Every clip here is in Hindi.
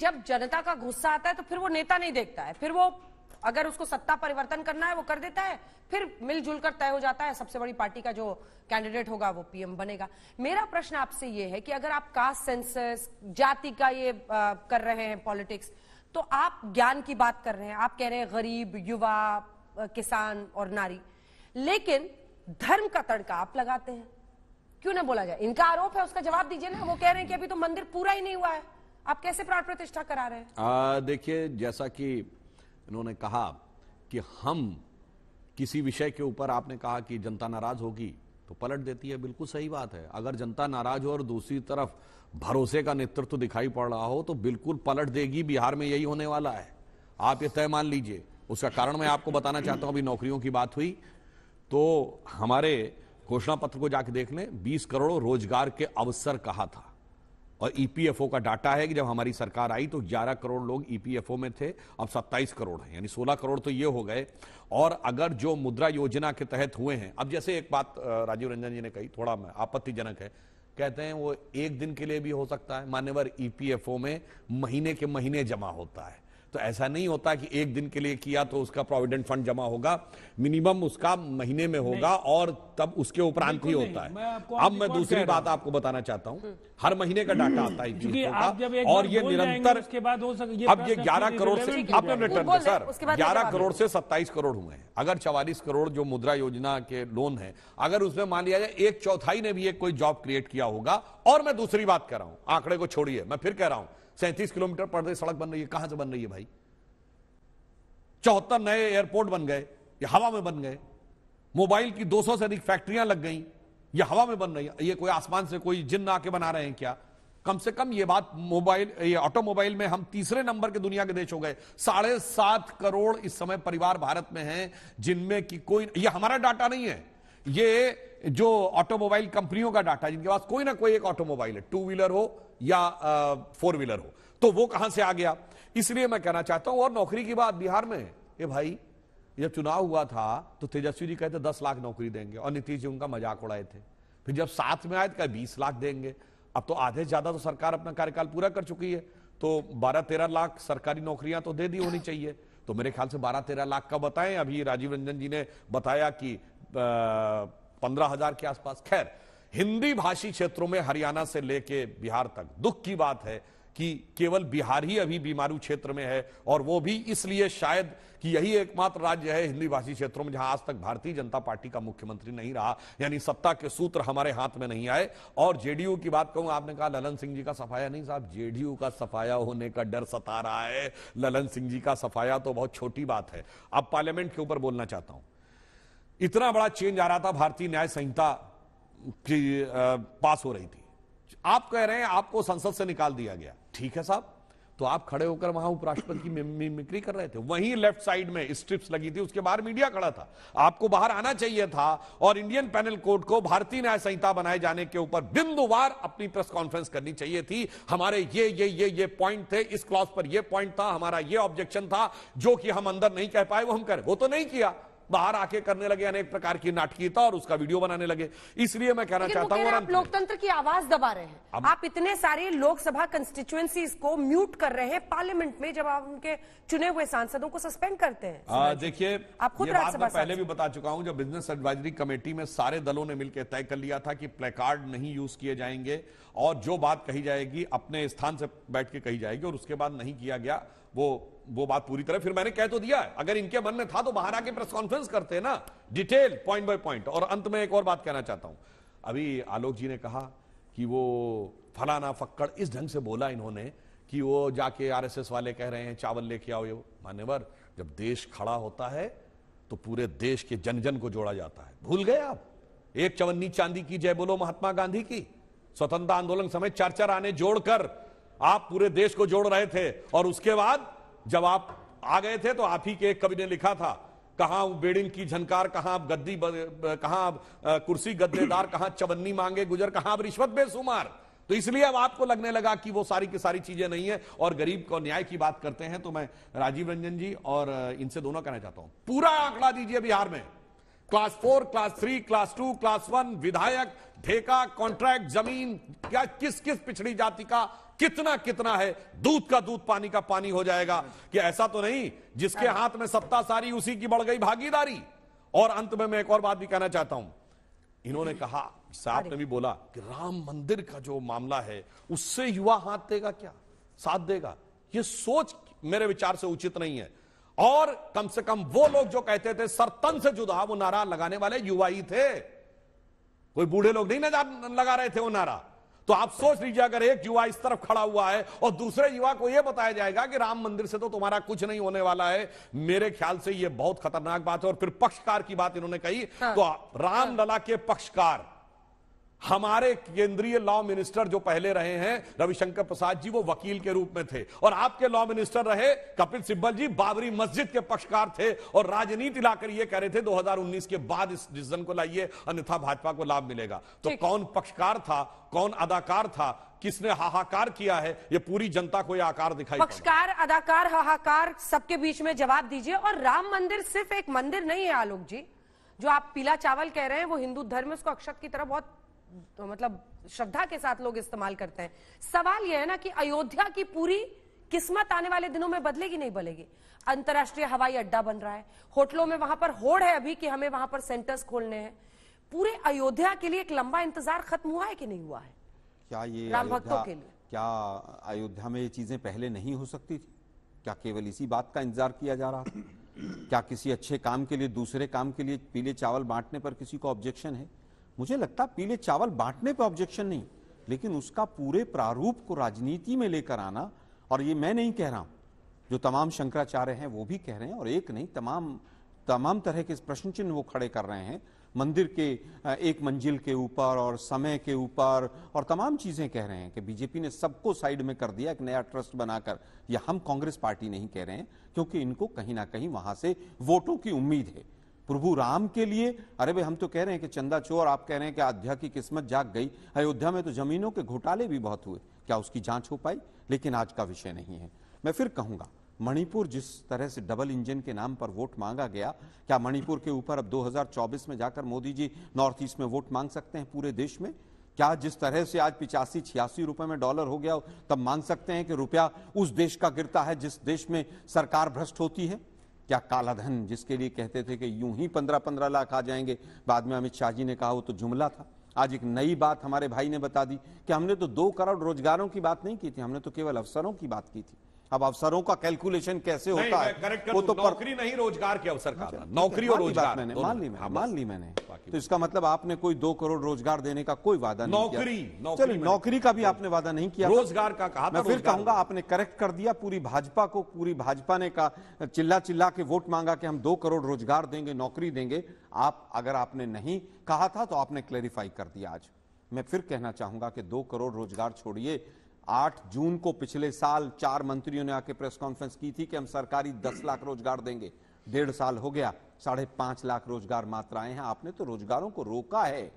जब जनता का गुस्सा आता है तो फिर वो नेता नहीं देखता है फिर वो अगर उसको सत्ता परिवर्तन करना है वो कर देता है फिर मिलजुल कर तय हो जाता है सबसे बड़ी पार्टी का जो कैंडिडेट होगा वो पीएम बनेगा मेरा प्रश्न आपसे ये है कि अगर आप कास्ट सेंसस जाति का ये आ, कर रहे हैं पॉलिटिक्स तो आप ज्ञान की बात कर रहे हैं आप कह रहे हैं गरीब युवा किसान और नारी लेकिन धर्म का तड़का आप लगाते हैं क्यों ना बोला जाए इनका आरोप है उसका जवाब दीजिए ना वो कह रहे हैं कि अभी तो मंदिर पूरा ही नहीं हुआ है आप कैसे प्राण प्रतिष्ठा करा रहे हैं देखिए जैसा कि उन्होंने कहा कि हम किसी विषय के ऊपर आपने कहा कि जनता नाराज होगी तो पलट देती है बिल्कुल सही बात है अगर जनता नाराज हो और दूसरी तरफ भरोसे का नेतृत्व दिखाई पड़ रहा हो तो बिल्कुल पलट देगी बिहार में यही होने वाला है आप ये तय मान लीजिए उसका कारण मैं आपको बताना चाहता हूं अभी नौकरियों की बात हुई तो हमारे घोषणा पत्र को जाके देख लें बीस करोड़ रोजगार के अवसर कहा था और ईपीएफओ e का डाटा है कि जब हमारी सरकार आई तो 11 करोड़ लोग ईपीएफओ e में थे अब 27 करोड़ हैं यानी 16 करोड़ तो ये हो गए और अगर जो मुद्रा योजना के तहत हुए हैं अब जैसे एक बात राजीव रंजन जी ने कही थोड़ा आपत्तिजनक है कहते हैं वो एक दिन के लिए भी हो सकता है मान्यवर ईपीएफओ e में महीने के महीने जमा होता है तो ऐसा नहीं होता कि एक दिन के लिए किया तो उसका प्रोविडेंट फंड जमा होगा मिनिमम उसका महीने में होगा और तब उसके उपरांत ही होता है अब मैं दूसरी बात आपको बताना चाहता हूं हर महीने का डाटा आता है और ये निरंतर अब ये ग्यारह करोड़ से आप रिटर्न सर ग्यारह करोड़ से सत्ताईस करोड़ हुए हैं अगर चवालीस करोड़ जो मुद्रा योजना के लोन है अगर उसमें मान लिया जाए एक चौथाई ने भी एक कोई जॉब क्रिएट किया होगा और मैं दूसरी बात कर रहा हूं आंकड़े को छोड़िए मैं फिर कह रहा हूं सैंतीस किलोमीटर पर रही सड़क बन रही है कहां से बन रही है भाई चौहत्तर नए एयरपोर्ट बन गए ये हवा में बन गए मोबाइल की 200 से अधिक फैक्ट्रियां लग गई ये हवा में बन रही है ये कोई आसमान से कोई जिन आके बना रहे हैं क्या कम से कम ये बात मोबाइल ये ऑटोमोबाइल में हम तीसरे नंबर के दुनिया के देश हो गए साढ़े सात करोड़ इस समय परिवार भारत में हैं जिनमें कि कोई ये हमारा डाटा नहीं है ये जो ऑटोमोबाइल कंपनियों का डाटा जिनके पास कोई ना कोई एक ऑटोमोबाइल है टू व्हीलर हो या फोर व्हीलर हो तो वो कहां से आ गया इसलिए मैं कहना चाहता हूं और नौकरी की बात बिहार में ये भाई जब चुनाव हुआ था तो तेजस्वी जी कहते दस लाख नौकरी देंगे और नीतीश जी उनका मजाक उड़ाए थे फिर जब साथ में आए तो बीस लाख देंगे अब तो आधे ज्यादा तो सरकार अपना कार्यकाल पूरा कर चुकी है तो बारह तेरह लाख सरकारी नौकरियां तो दे दी होनी चाहिए तो मेरे ख्याल से बारह तेरह लाख का बताएं अभी राजीव रंजन जी ने बताया कि पंद्रह हजार के आसपास खैर हिंदी भाषी क्षेत्रों में हरियाणा से लेके बिहार तक दुख की बात है कि केवल बिहार ही अभी बीमारू क्षेत्र में है और वो भी इसलिए शायद कि यही एकमात्र राज्य है हिंदी भाषी क्षेत्रों में जहां आज तक भारतीय जनता पार्टी का मुख्यमंत्री नहीं रहा यानी सत्ता के सूत्र हमारे हाथ में नहीं आए और जेडीयू की बात कहूं आपने कहा ललन सिंह जी का सफाया नहीं साहब जेडीयू का सफाया होने का डर सता रहा है ललन सिंह जी का सफाया तो बहुत छोटी बात है अब पार्लियामेंट के ऊपर बोलना चाहता हूं इतना बड़ा चेंज आ रहा था भारतीय न्याय संहिता की पास हो रही थी आप कह रहे हैं आपको संसद से निकाल दिया गया ठीक है साहब तो आप खड़े होकर वहां उपराष्ट्रपति की मिमिक्री कर रहे थे वहीं लेफ्ट साइड में स्ट्रिप्स लगी थी उसके बाहर मीडिया खड़ा था आपको बाहर आना चाहिए था और इंडियन पैनल कोर्ट को भारतीय न्याय संहिता बनाए जाने के ऊपर बिंदुवार अपनी प्रेस कॉन्फ्रेंस करनी चाहिए थी हमारे ये ये ये ये पॉइंट थे इस क्लॉज पर यह पॉइंट था हमारा ये ऑब्जेक्शन था जो कि हम अंदर नहीं कह पाए वो हम कर वो तो नहीं किया बाहर आके करने लगे अनेक प्रकार की नाटकीयता और उसका वीडियो बनाने लगे इसलिए मैं कहना चाहता हूँ आप लोकतंत्र की आवाज दबा रहे हैं आप इतने सारे लोकसभा कंस्टिट्युएंसी को म्यूट कर रहे हैं पार्लियामेंट में जब आप उनके चुने हुए सांसदों को सस्पेंड करते हैं देखिए आप खुद पहले भी बता चुका हूँ जब बिजनेस एडवाइजरी कमेटी में सारे दलों ने मिलकर तय कर लिया था कि प्लेकार्ड नहीं यूज किए जाएंगे और जो बात कही जाएगी अपने स्थान से बैठ के कही जाएगी और उसके बाद नहीं किया गया वो वो बात पूरी तरह फिर मैंने कह तो दिया है अगर इनके मन में था तो बाहर आके प्रेस कॉन्फ्रेंस करते ना डिटेल पॉइंट बाय पॉइंट और अंत में एक और बात कहना चाहता हूं अभी आलोक जी ने कहा कि वो फलाना फक्कड़ इस ढंग से बोला इन्होंने कि वो जाके आरएसएस वाले कह रहे हैं चावल लेके आओ ये मान्यवर जब देश खड़ा होता है तो पूरे देश के जन जन को जोड़ा जाता है भूल गए आप एक चवन्नी चांदी की जय बोलो महात्मा गांधी की स्वतंत्रता आंदोलन समय चार चार आने जोड़कर आप पूरे देश को जोड़ रहे थे और उसके बाद जब आप आ गए थे तो आप ही के एक कवि ने लिखा था कहा बेड़िन की झनकार कहां गद्दी कहां कुर्सी गद्देदार कहा चवन्नी मांगे गुजर कहां अब रिश्वत बेसुमार तो इसलिए अब आपको लगने लगा कि वो सारी की सारी चीजें नहीं है और गरीब को न्याय की बात करते हैं तो मैं राजीव रंजन जी और इनसे दोनों कहना चाहता हूं पूरा आंकड़ा दीजिए बिहार में class four class three class two class one विधायक ठेका कॉन्ट्रैक्ट जमीन क्या किस किस पिछड़ी जाति का कितना कितना है दूध का दूध पानी का पानी हो जाएगा कि ऐसा तो नहीं जिसके हाँ। हाथ में सत्ता सारी उसी की बढ़ गई भागीदारी और अंत में मैं एक और बात भी कहना चाहता हूं इन्होंने कहा साहब ने भी बोला कि राम मंदिर का जो मामला है उससे युवा हाथ देगा क्या साथ देगा ये सोच मेरे विचार से उचित नहीं है और कम से कम वो लोग जो कहते थे सरतन से जुदा वो नारा लगाने वाले युवा ही थे कोई बूढ़े लोग नहीं नजर लगा रहे थे वो नारा तो आप सोच लीजिए अगर एक युवा इस तरफ खड़ा हुआ है और दूसरे युवा को यह बताया जाएगा कि राम मंदिर से तो तुम्हारा कुछ नहीं होने वाला है मेरे ख्याल से यह बहुत खतरनाक बात है और फिर पक्षकार की बात इन्होंने कही हाँ, तो रामलला हाँ, के पक्षकार हमारे केंद्रीय लॉ मिनिस्टर जो पहले रहे हैं रविशंकर प्रसाद जी वो वकील के रूप में थे और आपके लॉ मिनिस्टर रहे कपिल सिब्बल जी बाबरी मस्जिद के पक्षकार थे और राजनीति लाकर ये कह रहे थे 2019 के बाद इस डिसीजन को लाइए अन्यथा भाजपा को लाभ मिलेगा तो कौन पक्षकार था कौन अदाकार था किसने हाहाकार किया है ये पूरी जनता को यह आकार दिखाई पक्षकार अदाकार हाहाकार सबके बीच में जवाब दीजिए और राम मंदिर सिर्फ एक मंदिर नहीं है आलोक जी जो आप पीला चावल कह रहे हैं वो हिंदू धर्म उसको अक्षत की तरह बहुत तो मतलब श्रद्धा के साथ लोग इस्तेमाल करते हैं सवाल यह है ना कि अयोध्या की पूरी किस्मत आने वाले दिनों में बदलेगी नहीं बदलेगी अंतर्राष्ट्रीय हवाई अड्डा बन रहा है होटलों में वहां पर होड़ है अभी कि हमें वहां पर सेंटर्स खोलने हैं पूरे अयोध्या के लिए एक लंबा इंतजार खत्म हुआ है कि नहीं हुआ है क्या ये राम भक्तों के लिए क्या अयोध्या में ये चीजें पहले नहीं हो सकती थी क्या केवल इसी बात का इंतजार किया जा रहा था क्या किसी अच्छे काम के लिए दूसरे काम के लिए पीले चावल बांटने पर किसी को ऑब्जेक्शन है मुझे लगता पीले चावल बांटने पर ऑब्जेक्शन नहीं लेकिन उसका पूरे प्रारूप को राजनीति में लेकर आना और ये मैं नहीं कह रहा हूं जो तमाम शंकराचार्य हैं वो भी कह रहे हैं और एक नहीं तमाम तमाम तरह के प्रश्न चिन्ह वो खड़े कर रहे हैं मंदिर के एक मंजिल के ऊपर और समय के ऊपर और तमाम चीजें कह रहे हैं कि बीजेपी ने सबको साइड में कर दिया एक नया ट्रस्ट बनाकर यह हम कांग्रेस पार्टी नहीं कह रहे हैं क्योंकि इनको कहीं ना कहीं वहां से वोटों की उम्मीद है प्रभु राम के लिए अरे भाई हम तो कह रहे हैं कि चंदा चोर आप कह रहे हैं कि अयोध्या की किस्मत जाग गई अयोध्या में तो जमीनों के घोटाले भी बहुत हुए क्या उसकी जांच हो पाई लेकिन आज का विषय नहीं है मैं फिर कहूंगा मणिपुर जिस तरह से डबल इंजन के नाम पर वोट मांगा गया क्या मणिपुर के ऊपर अब 2024 में जाकर मोदी जी नॉर्थ ईस्ट में वोट मांग सकते हैं पूरे देश में क्या जिस तरह से आज पिचासी छियासी रुपए में डॉलर हो गया तब मांग सकते हैं कि रुपया उस देश का गिरता है जिस देश में सरकार भ्रष्ट होती है क्या कालाधन जिसके लिए कहते थे कि यूं ही पंद्रह पंद्रह लाख आ जाएंगे बाद में अमित शाह जी ने कहा वो तो जुमला था आज एक नई बात हमारे भाई ने बता दी कि हमने तो दो करोड़ रोजगारों की बात नहीं की थी हमने तो केवल अवसरों की बात की थी अब अवसरों का कैलकुलेशन कैसे होता है वो तो नौकरी पर... नहीं रोजगार के अवसर का अच्छा, नौकरी और रोजगार मैंने मान ली मैंने हाँ, मान ली मैंने तो इसका मतलब आपने कोई दो करोड़ रोजगार देने का कोई वादा नहीं नौकरी चलिए नौकरी का भी तो आपने वादा नहीं किया रोजगार का कहा मैं फिर कहूंगा आपने करेक्ट कर दिया पूरी भाजपा को पूरी भाजपा ने कहा चिल्ला चिल्ला के वोट मांगा कि हम दो करोड़ रोजगार देंगे नौकरी देंगे आप अगर आपने नहीं कहा था तो आपने क्लेरिफाई कर दिया आज मैं फिर कहना चाहूंगा कि दो करोड़ रोजगार छोड़िए आठ जून को पिछले साल चार मंत्रियों ने आके प्रेस कॉन्फ्रेंस की थी कि हम सरकारी दस हम्म। लाख रोजगार देंगे डेढ़ साल हो गया साढ़े पांच लाख रोजगार मात्र आए हैं आपने तो रोजगारों को रोका है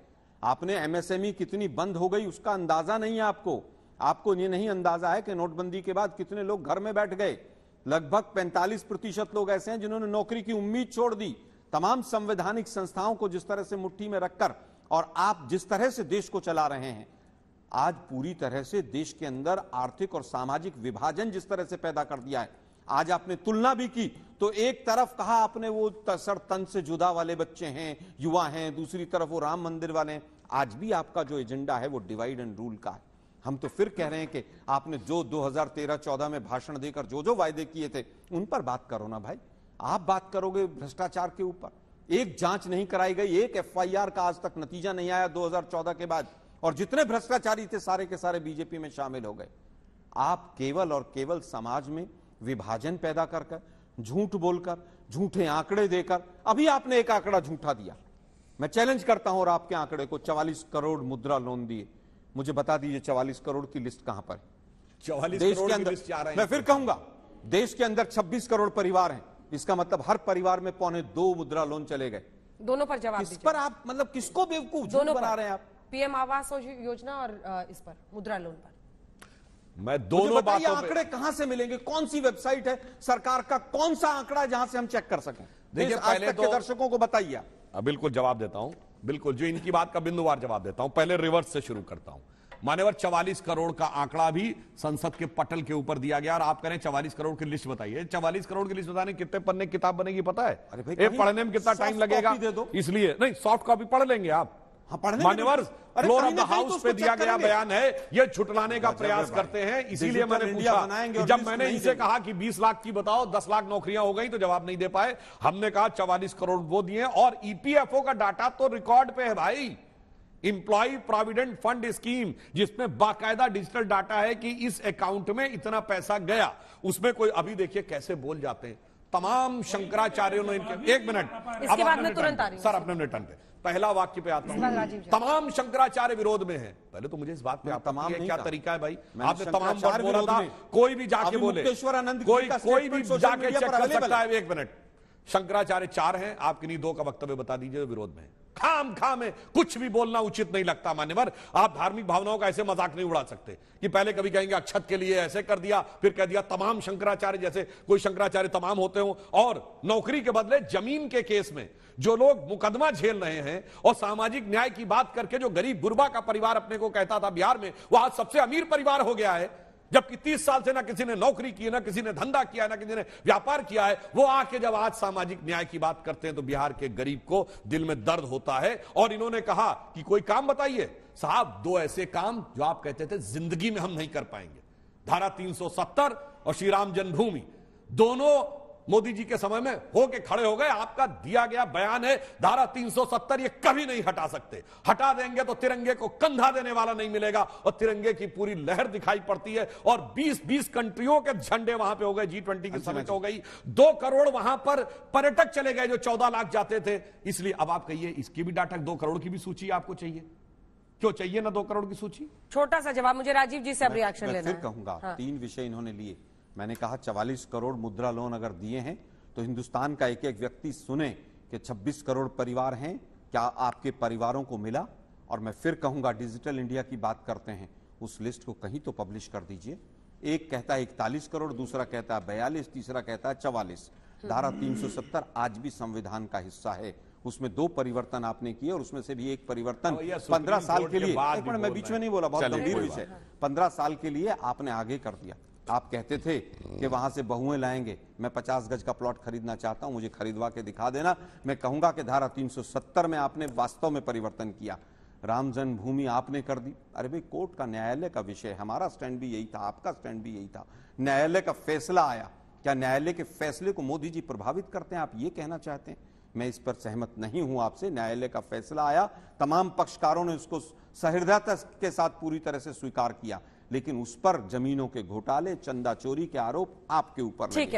आपने एमएसएमई कितनी बंद हो गई उसका अंदाजा नहीं है आपको आपको ये नहीं अंदाजा है कि नोटबंदी के बाद कितने लोग घर में बैठ गए लगभग 45 प्रतिशत लोग ऐसे हैं जिन्होंने नौकरी की उम्मीद छोड़ दी तमाम संवैधानिक संस्थाओं को जिस तरह से मुट्ठी में रखकर और आप जिस तरह से देश को चला रहे हैं आज पूरी तरह से देश के अंदर आर्थिक और सामाजिक विभाजन जिस तरह से पैदा कर दिया है आज आपने तुलना भी की तो एक तरफ कहा आपने वो तसर तन से जुदा वाले बच्चे हैं युवा हैं दूसरी तरफ वो राम मंदिर वाले हैं आज भी आपका जो एजेंडा है वो डिवाइड एंड रूल का है हम तो फिर कह रहे हैं कि आपने जो 2013-14 में भाषण देकर जो जो वायदे किए थे उन पर बात करो ना भाई आप बात करोगे भ्रष्टाचार के ऊपर एक जांच नहीं कराई गई एक एफआईआर का आज तक नतीजा नहीं आया 2014 के बाद और जितने भ्रष्टाचारी थे सारे के सारे बीजेपी में शामिल हो गए आप केवल और केवल समाज में विभाजन पैदा कर झूठ बोलकर झूठे आंकड़े देकर अभी आपने एक आंकड़ा झूठा दिया मैं चैलेंज करता हूं और आपके आंकड़े को 44 करोड़ मुद्रा लोन दिए मुझे बता दीजिए 44 करोड़ की लिस्ट कहां पर है देश के अंदर मैं फिर कहूंगा देश के अंदर 26 करोड़ परिवार हैं इसका मतलब हर परिवार में पौने दो मुद्रा लोन चले गए दोनों पर जवाब इस पर आप मतलब किसको बेवकूफ दोनों बना रहे हैं आप पीएम आवास योजना और इस पर मुद्रा लोन पर मैं दोनों बातों आंकड़े कहां से मिलेंगे कौन सी वेबसाइट है सरकार का कौन सा आंकड़ा जहां से हम चेक कर सकें देखिए पहले तो, दर्शकों को बताइए बिल्कुल जवाब देता हूं बिल्कुल जो इनकी बात का बिंदुवार जवाब देता हूं पहले रिवर्स से शुरू करता हूं मानेवर 44 करोड़ का आंकड़ा भी संसद के पटल के ऊपर दिया गया और आप करें 44 करोड़ की लिस्ट बताइए 44 करोड़ की लिस्ट बताने कितने पन्ने किताब बनेगी पता है अरे भाई पढ़ने में कितना टाइम लगेगा इसलिए नहीं सॉफ्ट कॉपी पढ़ लेंगे आप हाँ, मान्यवर फ्लोर ऑफ द हाउस पे दिया गया बयान है ये छुटलाने का प्रयास करते हैं इसीलिए मैंने पूछा जब मैंने इनसे कहा कि 20 लाख की बताओ 10 लाख नौकरियां हो गई तो जवाब नहीं दे पाए हमने कहा 44 करोड़ वो दिए और ईपीएफओ e का डाटा तो रिकॉर्ड पे है भाई इंप्लॉय प्रोविडेंट फंड स्कीम जिसमें बाकायदा डिजिटल डाटा है कि इस अकाउंट में इतना पैसा गया उसमें कोई अभी देखिए कैसे बोल जाते हैं तमाम शंकराचार्यों ने इनके एक मिनट सर अपने पहला वाक्य पे आता हूँ तमाम शंकराचार्य विरोध में है पहले तो मुझे इस बात पे आप तमाम क्या तरीका है भाई आपने तमाम बोला था कोई भी जाके बोले आनंद कोई कोई भी जाके चेक कर सकता है एक मिनट शंकराचार्य चार हैं आप नहीं दो का वक्तव्य बता दीजिए विरोध में खाम खाम है कुछ भी बोलना उचित नहीं लगता मान्यवर आप धार्मिक भावनाओं का ऐसे मजाक नहीं उड़ा सकते कि पहले कभी कहेंगे अक्षत के लिए ऐसे कर दिया फिर कह दिया तमाम शंकराचार्य जैसे कोई शंकराचार्य तमाम होते हो और नौकरी के बदले जमीन के केस में जो लोग मुकदमा झेल रहे हैं और सामाजिक न्याय की बात करके जो गरीब गुरबा का परिवार अपने को कहता था बिहार में वह आज सबसे अमीर परिवार हो गया है जबकि तीस साल से ना किसी ने नौकरी की ना किसी ने धंधा किया ना किसी ने व्यापार किया है वो आके जब आज सामाजिक न्याय की बात करते हैं तो बिहार के गरीब को दिल में दर्द होता है और इन्होंने कहा कि कोई काम बताइए साहब दो ऐसे काम जो आप कहते थे जिंदगी में हम नहीं कर पाएंगे धारा 370 और श्री राम जन्मभूमि दोनों मोदी जी के समय में होके खड़े हो गए आपका दिया गया बयान है धारा 370 ये कभी नहीं हटा सकते हटा देंगे तो तिरंगे को कंधा देने वाला नहीं मिलेगा और तिरंगे की पूरी लहर दिखाई पड़ती है और 20-20 कंट्रियों के झंडे वहां पे हो गए जी ट्वेंटी की हाँ समिट हाँ हो गई दो करोड़ वहां पर पर्यटक चले गए जो चौदह लाख जाते थे इसलिए अब आप कहिए इसकी भी डाटक दो करोड़ की भी सूची आपको चाहिए क्यों चाहिए ना दो करोड़ की सूची छोटा सा जवाब मुझे राजीव जी से अब रिएक्शन लेना फिर कहूंगा हाँ। तीन विषय इन्होंने लिए मैंने कहा 44 करोड़ मुद्रा लोन अगर दिए हैं तो हिंदुस्तान का एक एक व्यक्ति सुने कि 26 करोड़ परिवार हैं क्या आपके परिवारों को मिला और मैं फिर कहूंगा डिजिटल इंडिया की बात करते हैं उस लिस्ट को कहीं तो पब्लिश कर दीजिए एक कहता है इकतालीस करोड़ दूसरा कहता है बयालीस तीसरा कहता है चवालीस धारा सत्तर आज भी संविधान का हिस्सा है उसमें दो परिवर्तन आपने किए और उसमें से भी एक परिवर्तन हाँ, पंद्रह साल के लिए मैं बीच में नहीं बोला बहुत गंभीर विषय पंद्रह साल के लिए आपने आगे कर दिया आप कहते थे कि वहां से बहुएं लाएंगे मैं 50 गज का प्लॉट खरीदना चाहता हूं मुझे खरीदवा के दिखा देना मैं कहूंगा कि धारा 370 में आपने वास्तव में परिवर्तन किया राम जन्मभूमि आपने कर दी अरे भाई कोर्ट का न्यायालय का विषय हमारा स्टैंड भी यही था आपका स्टैंड भी यही था न्यायालय का फैसला आया क्या न्यायालय के फैसले को मोदी जी प्रभावित करते हैं आप ये कहना चाहते हैं मैं इस पर सहमत नहीं हूं आपसे न्यायालय का फैसला आया तमाम पक्षकारों ने उसको सहृदयता के साथ पूरी तरह से स्वीकार किया लेकिन उस पर जमीनों के घोटाले चंदा चोरी के आरोप आपके ऊपर